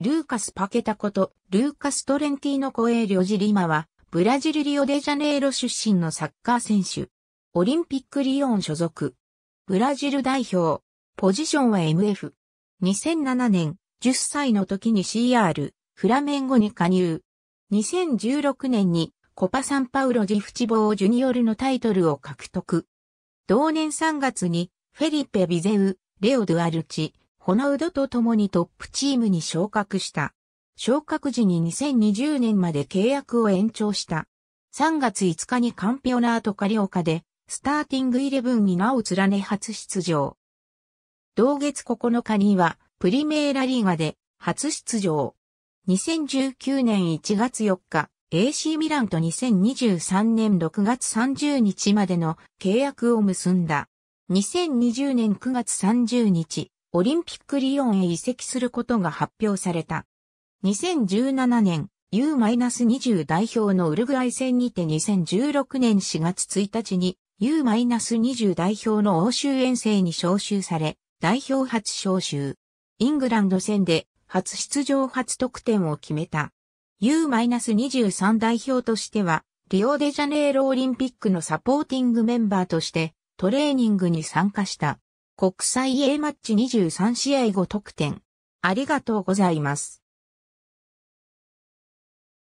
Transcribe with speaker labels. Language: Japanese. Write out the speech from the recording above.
Speaker 1: ルーカス・パケタこと、
Speaker 2: ルーカス・トレンティーノ・コエーリョジ・リマは、ブラジル・リオデジャネイロ出身のサッカー選手。オリンピックリオン所属。ブラジル代表。ポジションは MF。2007年、10歳の時に CR、フラメンゴに加入。2016年に、コパ・サンパウロ・ジフチボー・ジュニオルのタイトルを獲得。同年3月に、フェリペ・ビゼウ、レオ・ドゥアルチ、ホナウドと共にトップチームに昇格した。昇格時に2020年まで契約を延長した。3月5日にカンピオナートカリオカで、スターティングイレブンに名を連ね初出場。同月9日には、プリメーラリーガで、初出場。2019年1月4日、AC ミランと2023年6月30日までの契約を結んだ。2020年9月30日、オリンピックリヨンへ移籍することが発表された。2017年 U-20 代表のウルグアイ戦にて2016年4月1日に U-20 代表の欧州遠征に招集され、代表初招集。イングランド戦で初出場初得点を決めた。U-23 代表としては、リオデジャネイロオリンピックのサポーティングメンバーとしてトレーニングに参加した。国際 A マッチ23試合5得点。ありがとうございます。